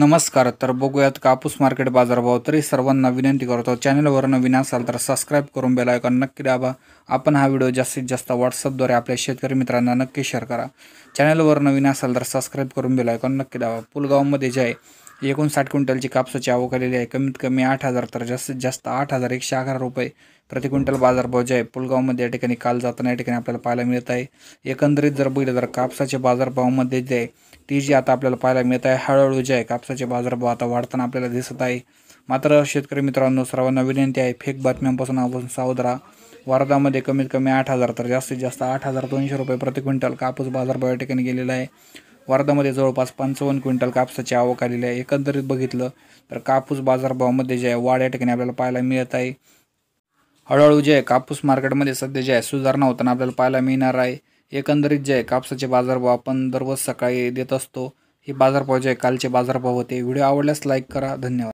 नमस्कार तर बघूयात कापूस मार्केट बाजारभाव तरी सर्वांना विनंती करतो चॅनलवर नवीन असाल तर सबस्क्राईब करून बेल आयकॉन नक्की दाबा आपण हा व्हिडिओ जास्तीत जास्त व्हॉट्सअपद्वारे आपल्या शेतकरी मित्रांना नक्की शेअर करा चॅनलवर नवीन असाल तर सबस्क्राईब करून बेल आयकॉन नक्की दाबा पुलगावमध्ये जे आहे एकोणसाठ क्विंटलची कापसाची आवक आलेली आहे कमीत कमी आठ हजार तर जास्तीत जास्त आठ हजार एकशे अकरा रुपये प्रति क्विंटल बाजारभाव जे आहे पुलगावमध्ये या ठिकाणी काल जाताना या ठिकाणी आपल्याला पाहायला मिळत आहे एकंदरीत जर बघितलं तर कापसाच्या बाजारभावामध्ये जे आहे ती जी आता आपल्याला पाहायला मिळत आहे हळूहळू जे आहे कापसाचे बाजारभाव आता वाढताना आपल्याला दिसत आहे मात्र शेतकरी मित्रांनो सर्वांना विनंती आहे फेक बातम्यांपासून आपण सावध राहा वर्धामध्ये कमीत कमी आठ हजार तर जास्तीत जास्त आठ हजार दोनशे रुपये प्रति क्विंटल कापूस बाजारभाव या ठिकाणी गेलेला आहे वर्धामध्ये जवळपास पंचावन्न क्विंटल कापसाची आवक आलेली आहे एकंदरीत बघितलं तर कापूस बाजारभावामध्ये जे आहे वाढ या ठिकाणी आपल्याला पाहायला मिळत आहे हळूहळू जे आहे कापूस मार्केटमध्ये सध्या जे आहे सुधारणा होताना आपल्याला पाहायला मिळणार आहे एकंदरीत जे आहे कापसाचे बाजारभाव आपण दररोज सकाळी देत असतो हे बाजारभाव जे आहे कालचे बाजारभाव होते व्हिडिओ आवडल्यास लाईक करा धन्यवाद